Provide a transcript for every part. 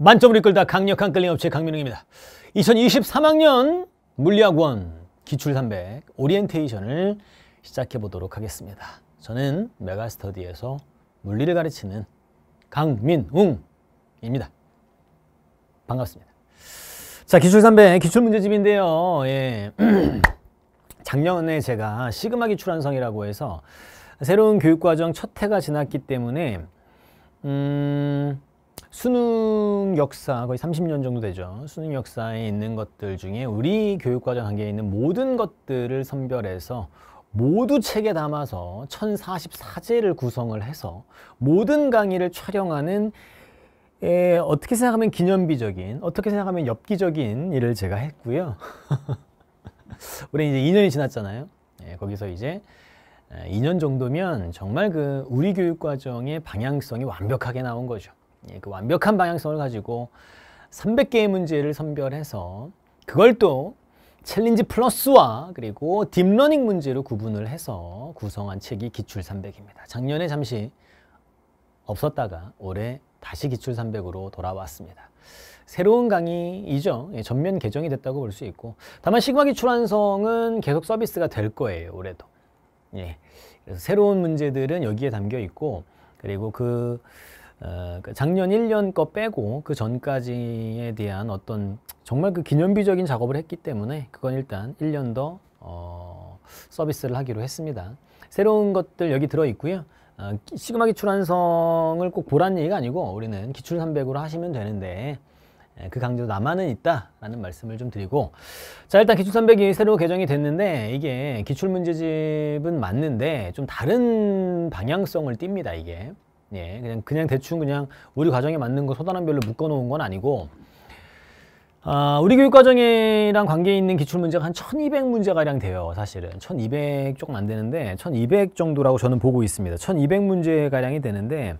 만점을 이끌다 강력한 끌림업체 강민웅입니다. 2023학년 물리학원 기출삼백 오리엔테이션을 시작해 보도록 하겠습니다. 저는 메가스터디에서 물리를 가르치는 강민웅입니다. 반갑습니다. 자, 기출3 0 기출문제집인데요. 예. 작년에 제가 시그마 기출완성이라고 해서 새로운 교육과정 첫 해가 지났기 때문에 음... 수능 역사 거의 30년 정도 되죠. 수능 역사에 있는 것들 중에 우리 교육과정 단계에 있는 모든 것들을 선별해서 모두 책에 담아서 1044제를 구성을 해서 모든 강의를 촬영하는 에, 예, 어떻게 생각하면 기념비적인, 어떻게 생각하면 엽기적인 일을 제가 했고요. 우리 이제 2년이 지났잖아요. 예, 거기서 이제 2년 예, 정도면 정말 그 우리 교육 과정의 방향성이 완벽하게 나온 거죠. 예, 그 완벽한 방향성을 가지고 300개의 문제를 선별해서 그걸 또 챌린지 플러스와 그리고 딥러닝 문제로 구분을 해서 구성한 책이 기출 300입니다. 작년에 잠시 없었다가 올해 다시 기출 300으로 돌아왔습니다. 새로운 강의이죠. 예, 전면 개정이 됐다고 볼 수 있고 다만 시그마 기출 완성은 계속 서비스가 될 거예요. 올해도. 예. 그래서 새로운 문제들은 여기에 담겨 있고 그리고 그 어, 그 작년 1년 거 빼고 그 전까지에 대한 어떤 정말 그 기념비적인 작업을 했기 때문에 그건 일단 1년 더 어, 서비스를 하기로 했습니다. 새로운 것들 여기 들어 있고요. 어, 시그마 기출 완성을 꼭 보란 얘기가 아니고 우리는 기출 300으로 하시면 되는데 예, 그 강좌도 남아는 있다라는 말씀을 좀 드리고 자 일단 기출 300이 새로 개정이 됐는데 이게 기출 문제집은 맞는데 좀 다른 방향성을 띱니다 이게 예, 그냥 그냥 대충 그냥 우리 과정에 맞는 거 소단원별로 묶어놓은 건 아니고 아, 우리 교육과정이랑 관계 있는 기출문제가 한 1200문제가량 돼요, 사실은. 1200 조금 안 되는데, 1200 정도라고 저는 보고 있습니다. 1200문제가량이 되는데,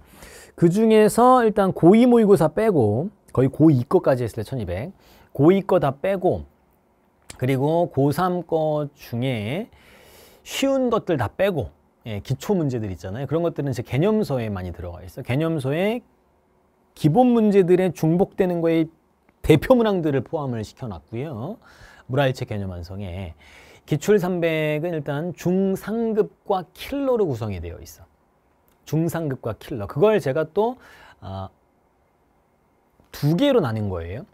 그 중에서 일단 고2 모의고사 빼고, 거의 고2 거까지 했을 때 1200, 고2 거다 빼고, 그리고 고3 거 중에 쉬운 것들 다 빼고, 예, 기초 문제들 있잖아요. 그런 것들은 이제 개념서에 많이 들어가 있어. 개념서에 기본 문제들의 중복되는 거에 대표 문항들을 포함을 시켜놨고요. 무라일체 개념 완성에 기출 300은 일단 중상급과 킬러로 구성이 되어 있어. 중상급과 킬러. 그걸 제가 또두 아, 개로 나눈 거예요.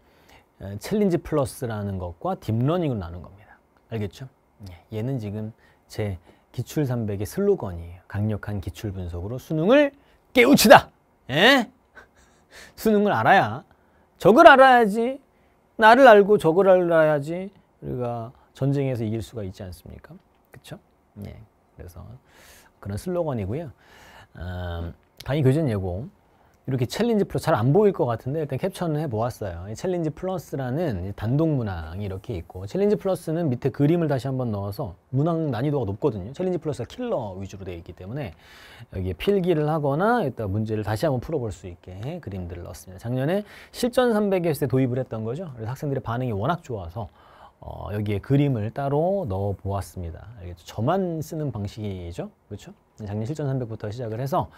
챌린지 플러스라는 것과 딥러닝으로 나눈 겁니다. 알겠죠? 예, 얘는 지금 제 기출3 0 0의 슬로건이에요. 강력한 기출 분석으로 수능을 깨우치다. 에? 예? 수능을 알아야 적을 알아야지 나를 알고 적을 알아야지 우리가 전쟁에서 이길 수가 있지 않습니까? 그렇죠? 네. 그래서 그런 슬로건이고요. 음, 강의 교전 예고 이렇게 챌린지 플러스 잘 안 보일 것 같은데 일단 캡처는 해보았어요 챌린지 플러스라는 단독 문항이 이렇게 있고 챌린지 플러스는 밑에 그림을 다시 한번 넣어서 문항 난이도가 높거든요 챌린지 플러스가 킬러 위주로 되어 있기 때문에 여기에 필기를 하거나 일단 문제를 다시 한번 풀어볼 수 있게 그림들을 넣었습니다 작년에 실전 300에 도입을 했던 거죠 그래서 학생들의 반응이 워낙 좋아서 어, 여기에 그림을 따로 넣어 보았습니다. 알겠죠? 저만 쓰는 방식이죠. 그렇죠? 작년 실전 300부터 시작을 해서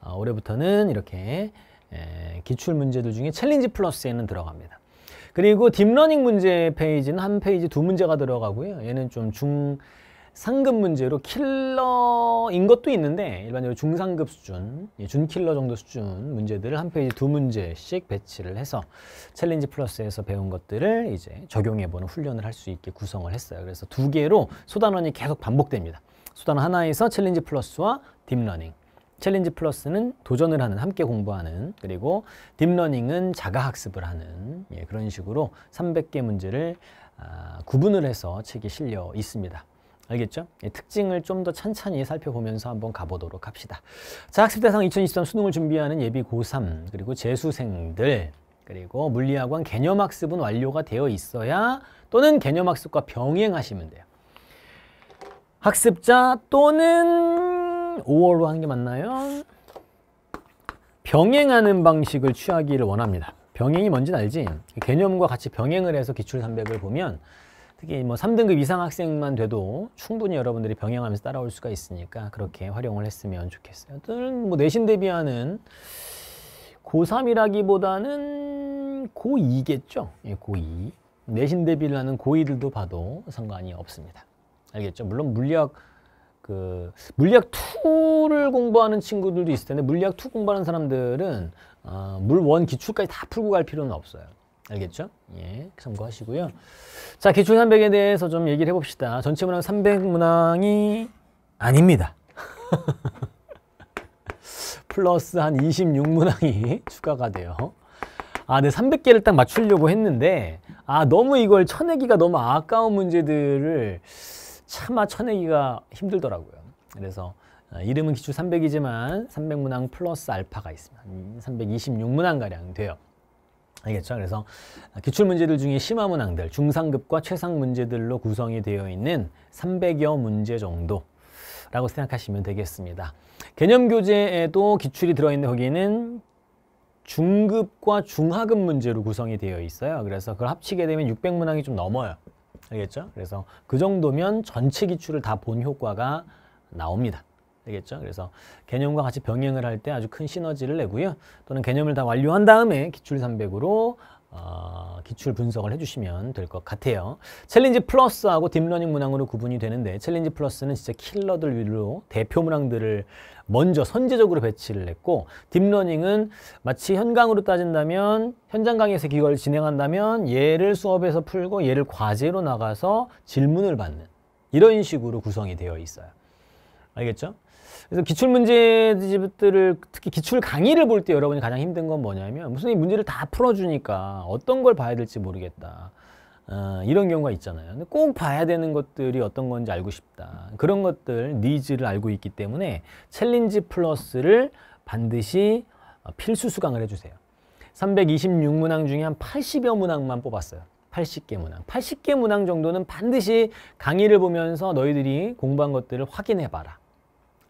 어, 올해부터는 이렇게 에, 기출 문제들 중에 챌린지 플러스에는 들어갑니다. 그리고 딥러닝 문제 페이지는 한 페이지 두 문제가 들어가고요. 얘는 좀 중, 상급 문제로 킬러인 것도 있는데 일반적으로 중상급 수준, 예, 준킬러 정도 수준 문제들을 한 페이지 두 문제씩 배치를 해서 챌린지 플러스에서 배운 것들을 이제 적용해보는 훈련을 할 수 있게 구성을 했어요. 그래서 두 개로 소단원이 계속 반복됩니다. 소단원 하나에서 챌린지 플러스와 딥러닝 챌린지 플러스는 도전을 하는, 함께 공부하는, 그리고 딥러닝은 자가학습을 하는 예, 그런 식으로 300개 문제를 아, 구분을 해서 책이 실려 있습니다. 알겠죠? 예, 특징을 좀더 찬찬히 살펴보면서 한번 가보도록 합시다. 자, 학습대상 2023 수능을 준비하는 예비 고3 그리고 재수생들 그리고 물리학원 개념학습은 완료가 되어 있어야 또는 개념학습과 병행하시면 돼요. 학습자 또는 5월로 한게 맞나요? 병행하는 방식을 취하기를 원합니다. 병행이 뭔지 알지? 개념과 같이 병행을 해서 기출 300을 보면 특히 뭐 3등급 이상 학생만 돼도 충분히 여러분들이 병행하면서 따라올 수가 있으니까 그렇게 활용을 했으면 좋겠어요. 저는 뭐 내신 대비하는 고3이라기보다는 고2겠죠. 예, 고2. 내신 대비를 하는 고2들도 봐도 상관이 없습니다. 알겠죠? 물론 물리학 그 물리학 2를 공부하는 친구들도 있을 텐데 물리학 2 공부하는 사람들은 어, 물원 기출까지 다 풀고 갈 필요는 없어요. 알겠죠? 예, 참고하시고요. 자, 기출 300에 대해서 좀 얘기를 해봅시다. 전체 문항 300 문항이 아닙니다. 플러스 한 26문항이 추가가 돼요. 아, 네, 300개를 딱 맞추려고 했는데 아, 너무 이걸 쳐내기가 너무 아까운 문제들을 차마 쳐내기가 힘들더라고요. 그래서 아, 이름은 기출 300이지만 300문항 플러스 알파가 있습니다. 326문항가량 돼요. 알겠죠? 그래서 기출문제들 중에 심화문항들, 중상급과 최상문제들로 구성이 되어 있는 300여 문제 정도 라고 생각하시면 되겠습니다. 개념교재에도 기출이 들어있는 거기는 중급과 중하급 문제로 구성이 되어 있어요. 그래서 그걸 합치게 되면 600문항이 좀 넘어요. 알겠죠? 그래서 그 정도면 전체 기출을 다 본 효과가 나옵니다. 되겠죠. 그래서 개념과 같이 병행을 할 때 아주 큰 시너지를 내고요. 또는 개념을 다 완료한 다음에 기출 300으로 어, 기출 분석을 해주시면 될 것 같아요. 챌린지 플러스하고 딥러닝 문항으로 구분이 되는데 챌린지 플러스는 진짜 킬러들 위로 대표 문항들을 먼저 선제적으로 배치를 했고 딥러닝은 마치 현강으로 따진다면 현장 강의에서 기걸 진행한다면 얘를 수업에서 풀고 얘를 과제로 나가서 질문을 받는 이런 식으로 구성이 되어 있어요. 알겠죠? 그래서 기출 문제집들을 특히 기출 강의를 볼 때 여러분이 가장 힘든 건 뭐냐면 무슨 이 문제를 다 풀어주니까 어떤 걸 봐야 될지 모르겠다. 어, 이런 경우가 있잖아요. 근데 꼭 봐야 되는 것들이 어떤 건지 알고 싶다. 그런 것들 니즈를 알고 있기 때문에 챌린지 플러스를 반드시 어, 필수 수강을 해주세요. 326문항 중에 한 80여 문항만 뽑았어요. 80개 문항. 80개 문항 정도는 반드시 강의를 보면서 너희들이 공부한 것들을 확인해봐라.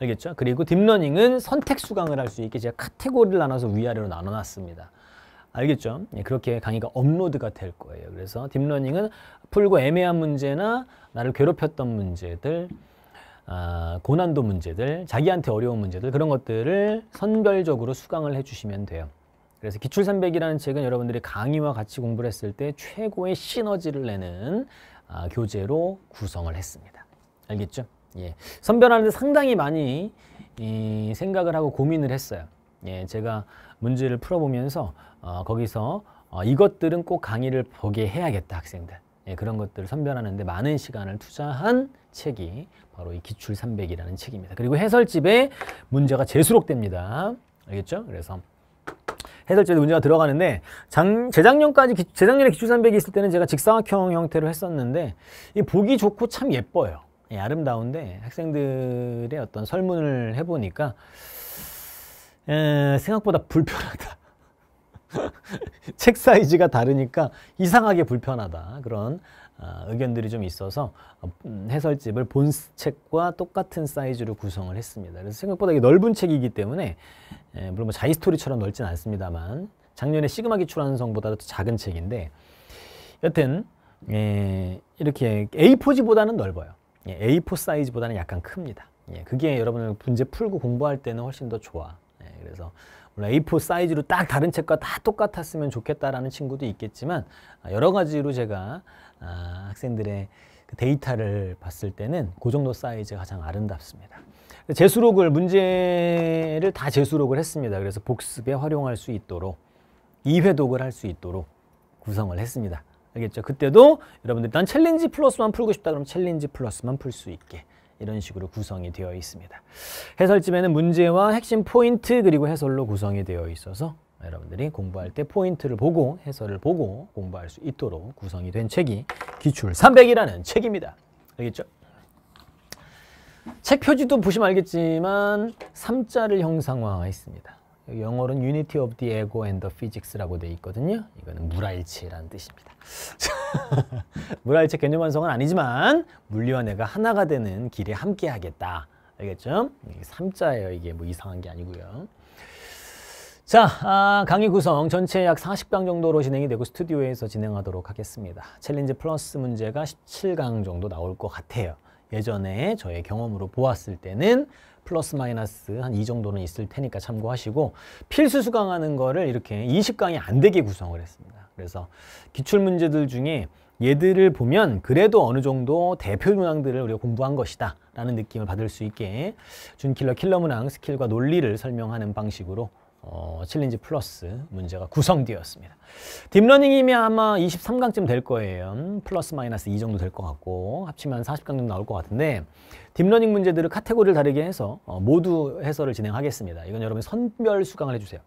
알겠죠? 그리고 딥러닝은 선택 수강을 할 수 있게 제가 카테고리를 나눠서 위아래로 나눠놨습니다. 알겠죠? 예, 그렇게 강의가 업로드가 될 거예요. 그래서 딥러닝은 풀고 애매한 문제나 나를 괴롭혔던 문제들, 아, 고난도 문제들, 자기한테 어려운 문제들 그런 것들을 선별적으로 수강을 해주시면 돼요. 그래서 기출 300이라는 책은 여러분들이 강의와 같이 공부를 했을 때 최고의 시너지를 내는 아, 교재로 구성을 했습니다. 알겠죠? 예, 선별하는데 상당히 많이 이, 생각을 하고 고민을 했어요. 예, 제가 문제를 풀어보면서 어, 거기서 어, 이것들은 꼭 강의를 보게 해야겠다 학생들. 예, 그런 것들을 선별하는데 많은 시간을 투자한 책이 바로 이 기출 300이라는 책입니다. 그리고 해설집에 문제가 재수록됩니다. 알겠죠? 그래서 해설집에 문제가 들어가는데 장, 재작년까지 기, 재작년에 기출 300이 있을 때는 제가 직사각형 형태로 했었는데 이 보기 좋고 참 예뻐요. 예, 아름다운데 학생들의 어떤 설문을 해보니까 에, 생각보다 불편하다. 책 사이즈가 다르니까 이상하게 불편하다. 그런 어, 의견들이 좀 있어서 어, 음, 해설집을 본 책과 똑같은 사이즈로 구성을 했습니다. 그래서 생각보다 넓은 책이기 때문에 에, 물론 뭐 자이 스토리처럼 넓진 않습니다만 작년에 시그마 기출하는 성보다도 작은 책인데 여튼 에, 이렇게 A4지보다는 넓어요. 예, A4 사이즈보다는 약간 큽니다. 예, 그게 여러분을 문제 풀고 공부할 때는 훨씬 더 좋아. 예, 그래서 물론 A4 사이즈로 딱 다른 책과 다 똑같았으면 좋겠다라는 친구도 있겠지만 아, 여러 가지로 제가 아, 학생들의 그 데이터를 봤을 때는 그 정도 사이즈가 가장 아름답습니다. 재수록을 문제를 다 재수록을 했습니다. 그래서 복습에 활용할 수 있도록 2회독을 할 수 있도록 구성을 했습니다. 알겠죠? 그때도 여러분들 일단 챌린지 플러스만 풀고 싶다 그러면 챌린지 플러스만 풀 수 있게 이런 식으로 구성이 되어 있습니다. 해설집에는 문제와 핵심 포인트 그리고 해설로 구성이 되어 있어서 여러분들이 공부할 때 포인트를 보고 해설을 보고 공부할 수 있도록 구성이 된 책이 기출 300이라는 책입니다. 알겠죠? 책 표지도 보시면 알겠지만 3자를 형상화했습니다. 영어로는 Unity of the Ego and the Physics라고 되어 있거든요. 이거는 물알체라는 뜻입니다. 물알체 개념 완성은 아니지만 물리와 내가 하나가 되는 길에 함께 하겠다. 알겠죠? 이게 3자예요. 이게 뭐 이상한 게 아니고요. 자, 아, 강의 구성 전체 약 40강 정도로 진행이 되고 스튜디오에서 진행하도록 하겠습니다. 챌린지 플러스 문제가 17강 정도 나올 것 같아요. 예전에 저의 경험으로 보았을 때는 플러스 마이너스 한 이 정도는 있을 테니까 참고하시고 필수 수강하는 거를 이렇게 20강이 안 되게 구성을 했습니다. 그래서 기출문제들 중에 얘들을 보면 그래도 어느 정도 대표 문항들을 우리가 공부한 것이다 라는 느낌을 받을 수 있게 준킬러 킬러 문항 스킬과 논리를 설명하는 방식으로 어, 챌린지 플러스 문제가 구성되었습니다. 딥러닝이면 아마 23강쯤 될 거예요. 플러스 마이너스 이 정도 될 것 같고 합치면 40강 정도 나올 것 같은데 딥러닝 문제들을 카테고리를 다르게 해서 어, 모두 해설을 진행하겠습니다. 이건 여러분이 선별 수강을 해주세요.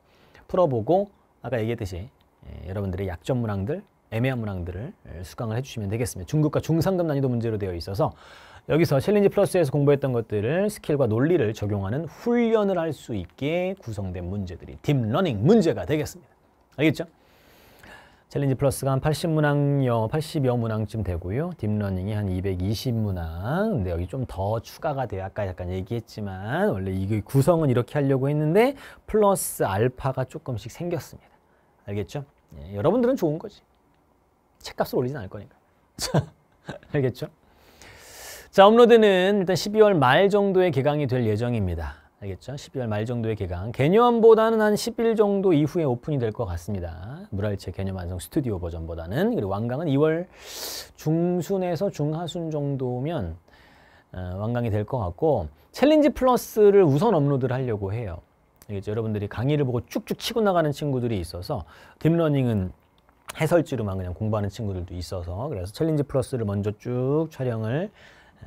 풀어보고 아까 얘기했듯이 예, 여러분들의 약점 문항들, 애매한 문항들을 수강을 해주시면 되겠습니다. 중급과 중상급 난이도 문제로 되어 있어서 여기서 챌린지 플러스에서 공부했던 것들을 스킬과 논리를 적용하는 훈련을 할 수 있게 구성된 문제들이 딥러닝 문제가 되겠습니다. 알겠죠? 챌린지 플러스가 한 80문항여, 80여 문항쯤 되고요. 딥러닝이 한 220문항. 근데 여기 좀 더 추가가 돼요 아까 약간 얘기했지만 원래 이게 구성은 이렇게 하려고 했는데 플러스 알파가 조금씩 생겼습니다. 알겠죠? 예, 여러분들은 좋은 거지. 책값을 올리진 않을 거니까. 알겠죠? 자 업로드는 일단 12월 말 정도에 개강이 될 예정입니다. 알겠죠? 12월 말 정도에 개강. 개념보다는 한 10일 정도 이후에 오픈이 될 것 같습니다. 물알체 개념 완성 스튜디오 버전보다는. 그리고 완강은 2월 중순에서 중하순 정도면 어, 완강이 될 것 같고 챌린지 플러스를 우선 업로드를 하려고 해요. 알겠죠? 여러분들이 강의를 보고 쭉쭉 치고 나가는 친구들이 있어서 딥러닝은 해설지로만 그냥 공부하는 친구들도 있어서 그래서 챌린지 플러스를 먼저 쭉 촬영을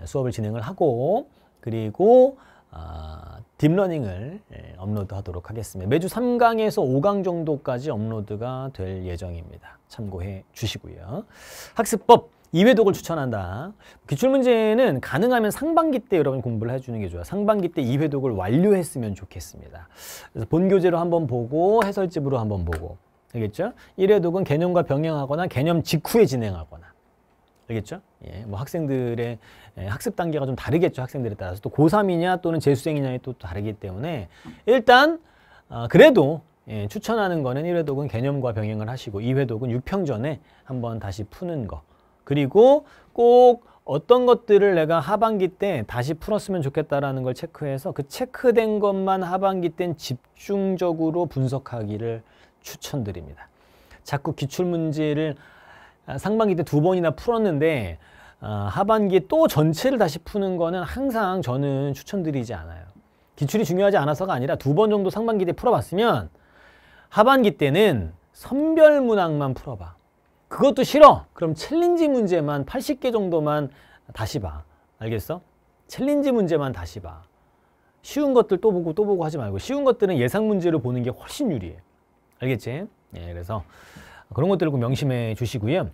수업을 진행을 하고 그리고 아, 딥러닝을 예, 업로드 하도록 하겠습니다. 매주 3강에서 5강 정도까지 업로드가 될 예정입니다. 참고해 주시고요. 학습법 2회독을 추천한다. 기출문제는 가능하면 상반기 때 여러분 공부를 해주는 게 좋아요. 상반기 때 2회독을 완료했으면 좋겠습니다. 그래서 본교재로 한번 보고 해설집으로 한번 보고 알겠죠? 1회독은 개념과 병행하거나 개념 직후에 진행하거나 알겠죠? 예, 뭐 학생들의 예, 학습 단계가 좀 다르겠죠. 학생들에 따라서 또 고3이냐 또는 재수생이냐에 또 다르기 때문에 일단 어, 그래도 예, 추천하는 거는 1회독은 개념과 병행을 하시고 2회독은 6평 전에 한번 다시 푸는 거 그리고 꼭 어떤 것들을 내가 하반기 때 다시 풀었으면 좋겠다라는 걸 체크해서 그 체크된 것만 하반기 땐 집중적으로 분석하기를 추천드립니다. 자꾸 기출문제를 아, 상반기 때 두 번이나 풀었는데 아, 하반기에 또 전체를 다시 푸는 거는 항상 저는 추천드리지 않아요. 기출이 중요하지 않아서가 아니라 두 번 정도 상반기 때 풀어봤으면 하반기 때는 선별 문항만 풀어봐. 그것도 싫어. 그럼 챌린지 문제만 80개 정도만 다시 봐. 알겠어? 챌린지 문제만 다시 봐. 쉬운 것들 또 보고 또 보고 하지 말고 쉬운 것들은 예상 문제를 보는 게 훨씬 유리해. 알겠지? 예, 그래서 그런 것들을 꼭 명심해 주시고요.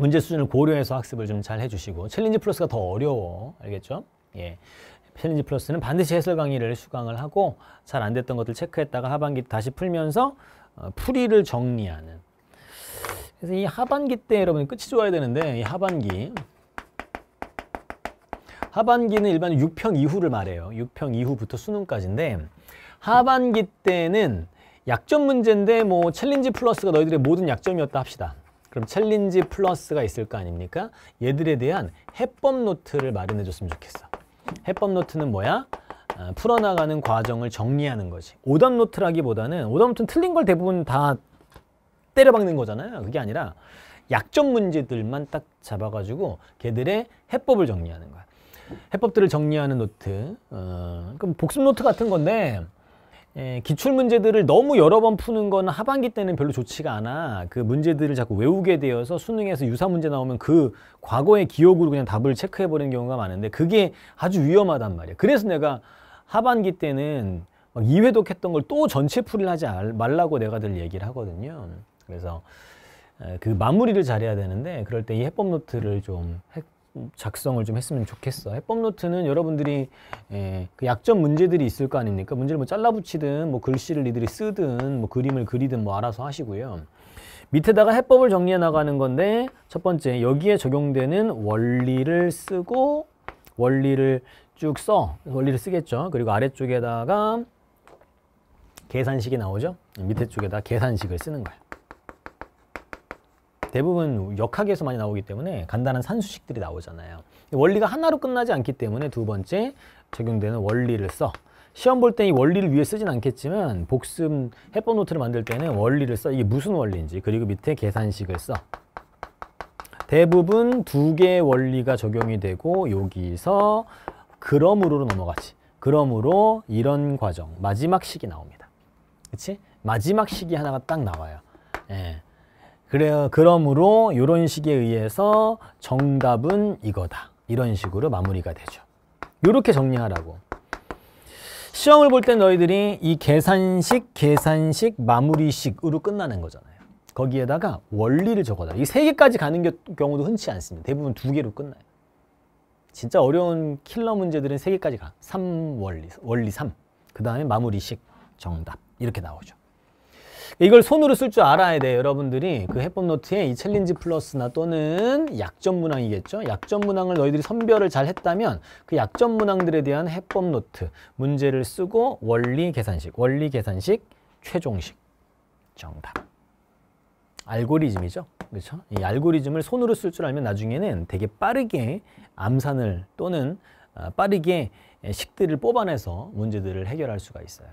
문제 수준을 고려해서 학습을 좀 잘 해주시고 챌린지 플러스가 더 어려워 알겠죠? 예. 챌린지 플러스는 반드시 해설 강의를 수강을 하고 잘 안 됐던 것들 체크했다가 하반기 다시 풀면서 어, 풀이를 정리하는 그래서 이 하반기 때 여러분 끝이 좋아야 되는데 이 하반기 하반기는 일반 6평 이후를 말해요. 6평 이후부터 수능까지인데 하반기 때는 약점 문제인데 뭐 챌린지 플러스가 너희들의 모든 약점이었다 합시다. 그럼 챌린지 플러스가 있을 거 아닙니까? 얘들에 대한 해법 노트를 마련해 줬으면 좋겠어. 해법 노트는 뭐야? 아, 풀어나가는 과정을 정리하는 거지. 오답 노트라기보다는 오답 노트는 틀린 걸 대부분 다 때려박는 거잖아요. 그게 아니라 약점 문제들만 딱 잡아가지고 걔들의 해법을 정리하는 거야. 해법들을 정리하는 노트. 어, 그럼 복습 노트 같은 건데 에, 예, 기출 문제들을 너무 여러 번 푸는 건 하반기 때는 별로 좋지가 않아. 그 문제들을 자꾸 외우게 되어서 수능에서 유사 문제 나오면 그 과거의 기억으로 그냥 답을 체크해 버리는 경우가 많은데 그게 아주 위험하단 말이야. 그래서 내가 하반기 때는 막 2회독 했던 걸 또 전체 풀이를 하지 말라고 내가 늘 얘기를 하거든요. 그래서 그 마무리를 잘해야 되는데 그럴 때 이 해법 노트를 좀 작성을 좀 했으면 좋겠어. 해법 노트는 여러분들이 에, 예, 그 약점 문제들이 있을 거 아닙니까? 문제를 뭐 잘라붙이든 뭐 글씨를 이들이 쓰든 뭐 그림을 그리든 뭐 알아서 하시고요. 밑에다가 해법을 정리해 나가는 건데 첫 번째 여기에 적용되는 원리를 쓰고 원리를 쭉 써. 원리를 쓰겠죠. 그리고 아래쪽에다가 계산식이 나오죠. 밑에 쪽에다 계산식을 쓰는 거예요. 대부분 역학에서 많이 나오기 때문에 간단한 산수식들이 나오잖아요. 원리가 하나로 끝나지 않기 때문에 두 번째 적용되는 원리를 써. 시험 볼 때 이 원리를 위해 쓰진 않겠지만 복습 해법 노트를 만들 때는 원리를 써. 이게 무슨 원리인지 그리고 밑에 계산식을 써. 대부분 두 개의 원리가 적용이 되고 여기서 그럼으로로 넘어가지. 그러므로 이런 과정 마지막 식이 나옵니다. 그치? 마지막 식이 하나가 딱 나와요. 예. 그래 그러므로 이런 식에 의해서 정답은 이거다. 이런 식으로 마무리가 되죠. 이렇게 정리하라고. 시험을 볼 때 너희들이 이 계산식, 계산식, 마무리식으로 끝나는 거잖아요. 거기에다가 원리를 적어다. 이 세 개까지 가는 경우도 흔치 않습니다. 대부분 두 개로 끝나요. 진짜 어려운 킬러 문제들은 세 개까지 가. 3원리, 원리 3. 그 다음에 마무리식, 정답. 이렇게 나오죠. 이걸 손으로 쓸 줄 알아야 돼요 여러분들이 그 해법 노트에 이 챌린지 플러스나 또는 약점 문항이겠죠 약점 문항을 너희들이 선별을 잘 했다면 그 약점 문항들에 대한 해법 노트 문제를 쓰고 원리 계산식 원리 계산식 최종식 정답 알고리즘이죠 그렇죠 이 알고리즘을 손으로 쓸 줄 알면 나중에는 되게 빠르게 암산을 또는 아, 빠르게 식들을 뽑아내서 문제들을 해결할 수가 있어요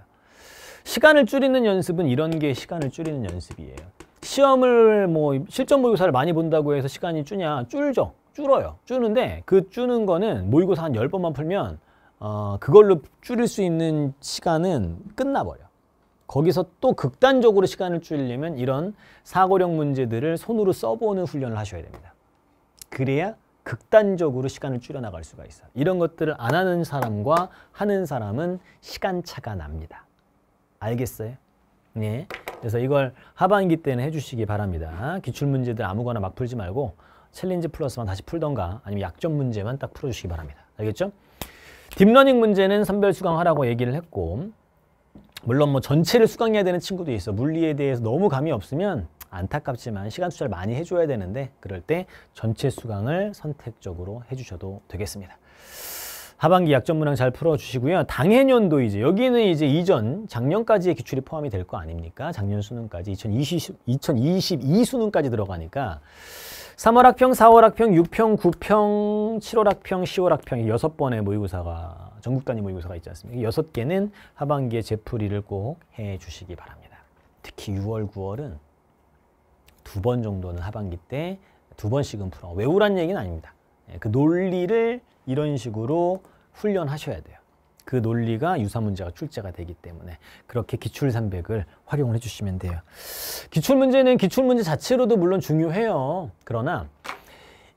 시간을 줄이는 연습은 이런 게 시간을 줄이는 연습이에요. 시험을 뭐 실전 모의고사를 많이 본다고 해서 시간이 줄냐? 줄죠. 줄어요. 줄는데 그 줄는 거는 모의고사 한 열번만 풀면 어, 그걸로 줄일 수 있는 시간은 끝나버려. 거기서 또 극단적으로 시간을 줄이려면 이런 사고력 문제들을 손으로 써보는 훈련을 하셔야 됩니다. 그래야 극단적으로 시간을 줄여나갈 수가 있어요. 이런 것들을 안 하는 사람과 하는 사람은 시간차가 납니다. 알겠어요? 네. 그래서 이걸 하반기 때는 해주시기 바랍니다. 기출문제들 아무거나 막 풀지 말고 챌린지 플러스만 다시 풀던가 아니면 약점 문제만 딱 풀어주시기 바랍니다. 알겠죠? 딥러닝 문제는 선별 수강하라고 얘기를 했고 물론 뭐 전체를 수강해야 되는 친구도 있어. 물리에 대해서 너무 감이 없으면 안타깝지만 시간 투자를 많이 해줘야 되는데 그럴 때 전체 수강을 선택적으로 해주셔도 되겠습니다. 하반기 약점 문항 잘 풀어주시고요. 당해년도 이제 여기는 이제 이전 작년까지의 기출이 포함이 될 거 아닙니까? 작년 수능까지 2020, 2022 수능까지 들어가니까 3월 학평, 4월 학평, 6평, 9평, 7월 학평, 10월 학평 여섯 번의 모의고사가 전국 단위 모의고사가 있지 않습니까? 여섯 개는 하반기에 재풀이를 꼭 해주시기 바랍니다. 특히 6월, 9월은 두 번 정도는 하반기 때 두 번씩은 풀어. 외우란 얘기는 아닙니다. 예, 그 논리를 이런 식으로 훈련하셔야 돼요. 그 논리가 유사 문제가 출제가 되기 때문에 그렇게 기출 300을 활용을 해주시면 돼요. 기출 문제는 기출 문제 자체로도 물론 중요해요. 그러나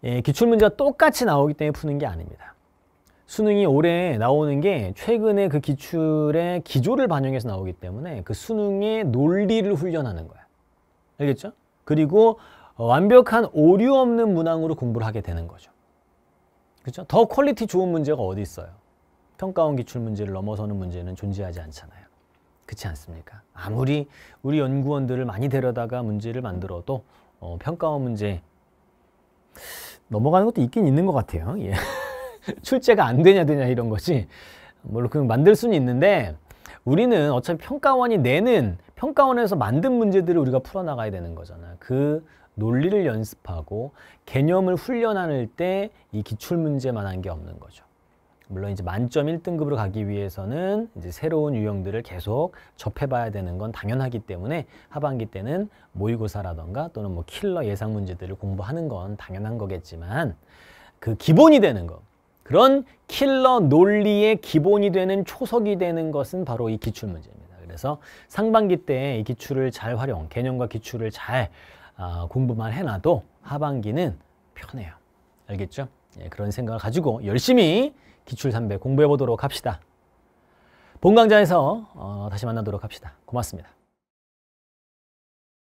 예, 기출 문제가 똑같이 나오기 때문에 푸는 게 아닙니다. 수능이 올해 나오는 게 최근에 그 기출의 기조를 반영해서 나오기 때문에 그 수능의 논리를 훈련하는 거야. 알겠죠? 그리고 어, 완벽한 오류 없는 문항으로 공부를 하게 되는 거죠. 그렇죠? 더 퀄리티 좋은 문제가 어디 있어요? 평가원 기출 문제를 넘어서는 문제는 존재하지 않잖아요. 그렇지 않습니까? 아무리 우리 연구원들을 많이 데려다가 문제를 만들어도 어, 평가원 문제 넘어가는 것도 있긴 있는 것 같아요. 예. 출제가 안 되냐 되냐 이런 거지. 물론 그 만들 수는 있는데 우리는 어차피 평가원이 내는 평가원에서 만든 문제들을 우리가 풀어나가야 되는 거잖아요. 그 논리를 연습하고 개념을 훈련할 때 이 기출문제만한 게 없는 거죠. 물론 이제 만점 1등급으로 가기 위해서는 이제 새로운 유형들을 계속 접해봐야 되는 건 당연하기 때문에 하반기 때는 모의고사라던가 또는 뭐 킬러 예상 문제들을 공부하는 건 당연한 거겠지만 그 기본이 되는 거 그런 킬러 논리의 기본이 되는 초석이 되는 것은 바로 이 기출문제입니다. 그래서 상반기 때 이 기출을 잘 활용, 개념과 기출을 잘 아, 공부만 해놔도 하반기는 편해요. 알겠죠? 예, 그런 생각을 가지고 열심히 기출3 0 공부해 보도록 합시다. 본 강좌에서 어, 다시 만나도록 합시다. 고맙습니다.